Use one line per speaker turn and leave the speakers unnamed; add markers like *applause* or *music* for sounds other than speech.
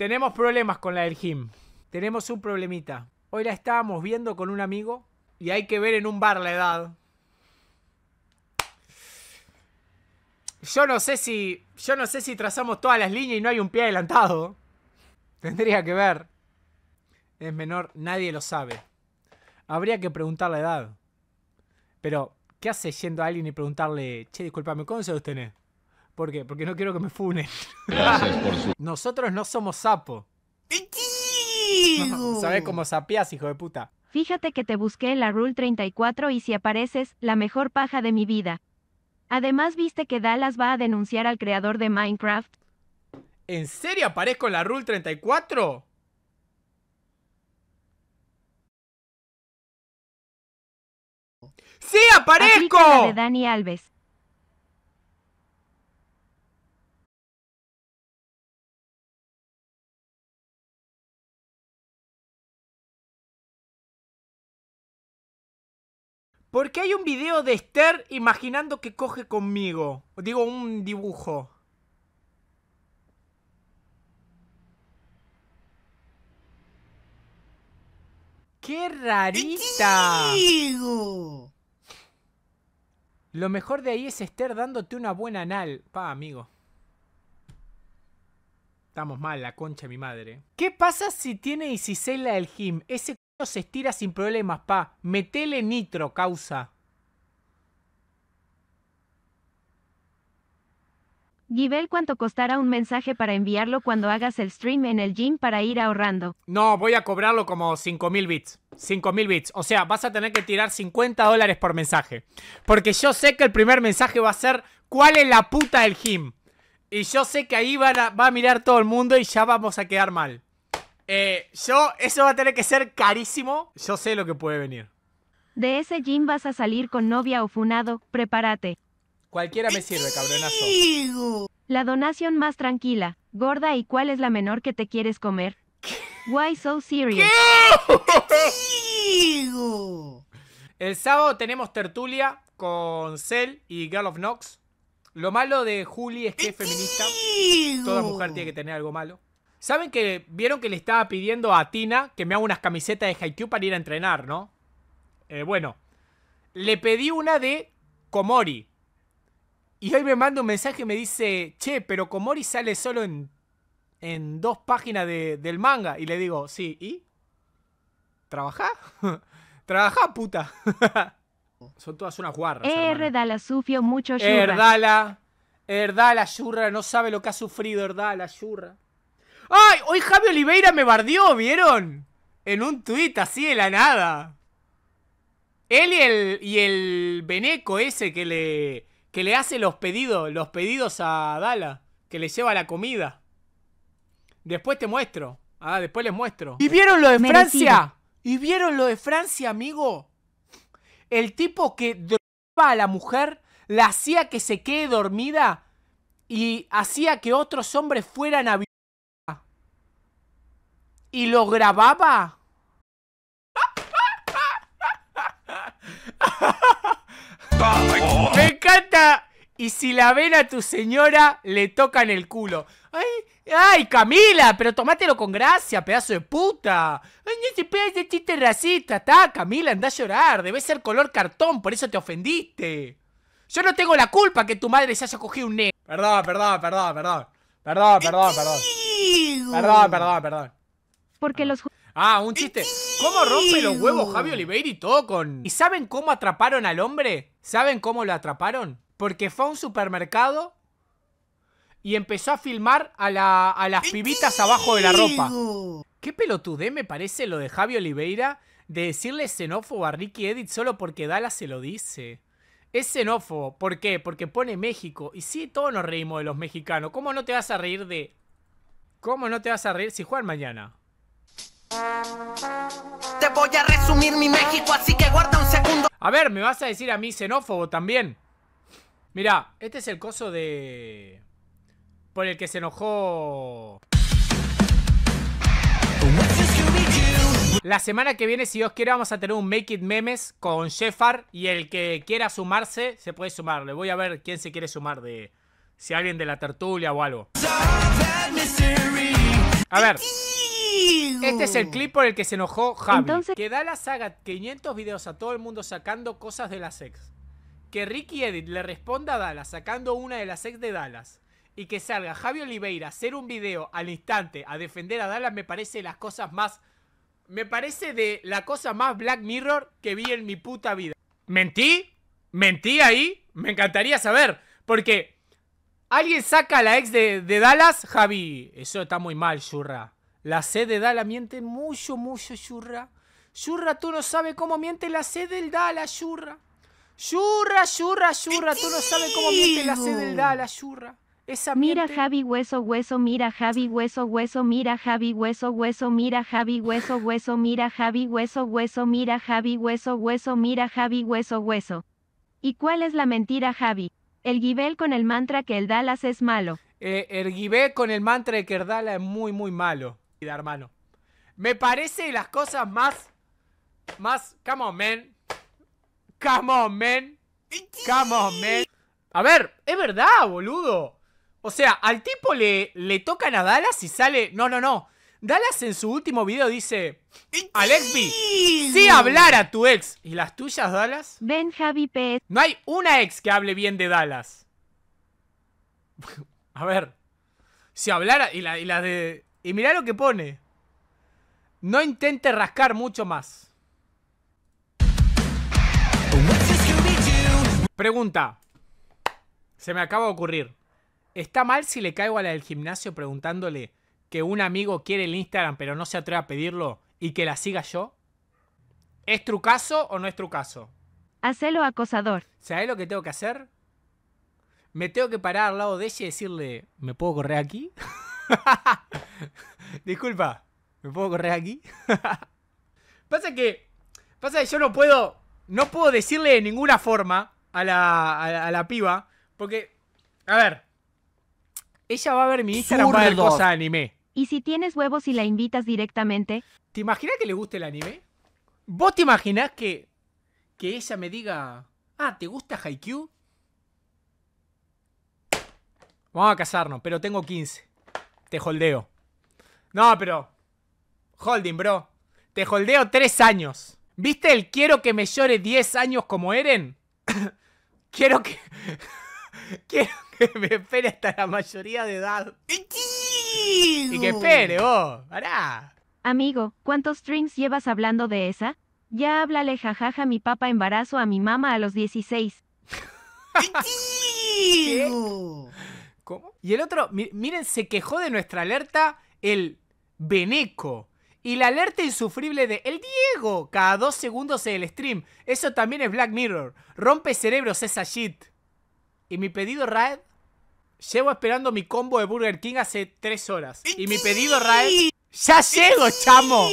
Tenemos problemas con la del Jim. Tenemos un problemita. Hoy la estábamos viendo con un amigo y hay que ver en un bar la edad. Yo no sé si. Yo no sé si trazamos todas las líneas y no hay un pie adelantado. Tendría que ver. Es menor, nadie lo sabe. Habría que preguntar la edad. Pero, ¿qué hace yendo a alguien y preguntarle, che, discúlpame, ¿cómo se tenés? ¿Por qué? Porque no quiero que me funen. Nosotros no somos sapo. ¿Sabes cómo sapías, hijo de puta?
Fíjate que te busqué en la Rule 34 y si apareces, la mejor paja de mi vida. Además, ¿viste que Dallas va a denunciar al creador de Minecraft?
¿En serio aparezco en la Rule
34? ¡Sí, aparezco! Dani Alves.
qué hay un video de Esther imaginando que coge conmigo. Digo, un dibujo. ¡Qué rarita! Lo mejor de ahí es Esther dándote una buena anal. Pa, amigo. Estamos mal, la concha mi madre. ¿Qué pasa si tiene Isisela la del gym? Ese se estira sin problemas, pa. Metele nitro, causa.
Gibel, ¿cuánto costará un mensaje para enviarlo cuando hagas el stream en el gym para ir ahorrando?
No, voy a cobrarlo como 5.000 bits. 5.000 bits. O sea, vas a tener que tirar 50 dólares por mensaje. Porque yo sé que el primer mensaje va a ser ¿Cuál es la puta del gym? Y yo sé que ahí va a mirar todo el mundo y ya vamos a quedar mal. Eh, yo, eso va a tener que ser carísimo. Yo sé lo que puede venir.
De ese gym vas a salir con novia o funado, prepárate.
Cualquiera me sirve,
cabronazo. La donación más tranquila, gorda y cuál es la menor que te quieres comer. Why so serious? ¿Qué?
El sábado tenemos tertulia con Cell y Girl of Knox. Lo malo de Julie es que es feminista. Toda mujer tiene que tener algo malo. ¿Saben que vieron que le estaba pidiendo a Tina que me haga unas camisetas de Haikyuu para ir a entrenar, no? Eh, bueno, le pedí una de Komori. Y hoy me manda un mensaje y me dice, che, pero Komori sale solo en, dos páginas del manga. Y le digo, sí, ¿y? ¿Trabajá? *laughs* ¿Trabajá, puta? *laughs* Son todas unas guarras.
Erdala sufrió mucho Yurra. Erdala,
erdala Yurra, no sabe lo que ha sufrido erdala Yurra. ¡Ay! Hoy Javi Oliveira me bardió, ¿vieron? En un tuit así de la nada. Él y el, y el Beneco ese que le, que le hace los pedidos, los pedidos a Dala, que le lleva la comida. Después te muestro. Ah, después les muestro. ¿Y vieron lo de Francia? ¿Y vieron lo de Francia, amigo? El tipo que drogaba a la mujer, la hacía que se quede dormida y hacía que otros hombres fueran a y lo grababa. *laughs* Me encanta. Y si la ven a tu señora, le tocan el culo. Ay, ay, Camila, pero tomátelo con gracia, pedazo de puta. Ay, no te de chiste racista. Está, Camila, anda a llorar. Debe ser color cartón, por eso te ofendiste. Yo no tengo la culpa que tu madre se haya cogido un negro. Perdón, perdón, perdón, perdón. Perdón, perdón, perdón. Perdón, perdón, perdón porque los... Ah, un chiste.
¿Cómo rompe los huevos Javi
Oliveira y todo con... ¿Y saben cómo atraparon al hombre? ¿Saben cómo lo atraparon? Porque fue a un supermercado y empezó a filmar a, las pibitas abajo de la ropa. Qué pelotudé me parece lo de Javi Oliveira de decirle xenófobo a Ricky Edit solo porque Dala se lo dice. Es xenófobo. ¿Por qué? Porque pone México. Y sí, todos nos reímos de los mexicanos. ¿Cómo no te vas a reír de... ¿Cómo no te vas a reír si juegan mañana? Te voy a resumir mi México, así que guarda un segundo. A ver, me vas a decir a mí xenófobo también. Mira, este es el coso de... Por el que se enojó... La semana que viene, si Dios quiere, vamos a tener un Make It Memes con Shefar Y el que quiera sumarse, se puede sumar. Le voy a ver quién se quiere sumar de... Si alguien de la tertulia o algo. A ver. Este es el clip por el que se enojó Javi. Que Dallas haga 500 videos a todo el mundo sacando cosas de las ex. Que Ricky Edit le responda a Dallas sacando una de las ex de Dallas. Y que salga Javi Oliveira a hacer un video al instante a defender a Dallas me parece las cosas más... Me parece de la cosa más Black Mirror que vi en mi puta vida. ¿Mentí? ¿Mentí ahí? Me encantaría saber. Porque alguien saca a la ex de, de Dallas, Javi. Eso está muy mal, churra. La sed de Dala miente mucho, mucho, Yurra. Yurra, tú no sabes cómo miente la sede del Dala, Yurra. Yurra, Yurra, Yurra, tú no sabes cómo miente la sed del Dala,
Yurra. Esa mira Javi hueso hueso mira Javi hueso hueso mira Javi hueso hueso mira Javi hueso hueso mira Javi hueso hueso mira Javi hueso hueso mira Javi hueso hueso. ¿Y cuál es la mentira Javi? El Gibel con el mantra que el Dallas es malo.
Eh, el Gibel con el mantra de que el es muy muy malo hermano. Me parece las cosas más... Más... Come on, man. Come on, man. Come on, A ver, es verdad, boludo. O sea, al tipo le, le tocan a Dallas y sale... No, no, no. Dallas en su último video dice... Alexby, si hablar a tu ex. ¿Y las tuyas, Dallas? Ven, Javi No hay una ex que hable bien de Dallas. *laughs* a ver. Si hablara... Y la, y la de... Y mirá lo que pone. No intente rascar mucho más. Pregunta. Se me acaba de ocurrir. ¿Está mal si le caigo a la del gimnasio preguntándole que un amigo quiere el Instagram pero no se atreve a pedirlo y que la siga yo? ¿Es trucazo o no es trucazo?
Hacelo acosador.
¿Sabes lo que tengo que hacer? Me tengo que parar al lado de ella y decirle, ¿me puedo correr aquí? *laughs* *laughs* Disculpa, ¿me puedo correr aquí? *laughs* pasa que. Pasa yo no puedo. No puedo decirle de ninguna forma a la, a piba. Porque. A ver. Ella va a ver mi Instagram anime. ¿Y si tienes huevos
y la invitas directamente?
¿Te imaginas que le guste el anime? ¿Vos te imaginas que. que ella me diga. Ah, ¿te gusta Haikyuu? Vamos a casarnos, pero tengo 15 te holdeo. No, pero. Holding, bro. Te holdeo tres años. ¿Viste el quiero que me llore diez años como Eren? *coughs* quiero que. *coughs* quiero que me espere hasta la mayoría de edad. y que espere, vos.
Pará. Amigo, ¿cuántos strings llevas hablando de esa? Ya háblale jajaja mi papá embarazo a mi mamá a los 16. *laughs* ¿Qué?
Y el otro, miren, se quejó de nuestra alerta el Beneco. Y la alerta insufrible de El Diego cada dos segundos en el stream. Eso también es Black Mirror. Rompe cerebros esa shit. Y mi pedido Raed. Llevo esperando mi combo de Burger King hace tres horas. Y mi pedido Raed. ¡Ya llego, chamo!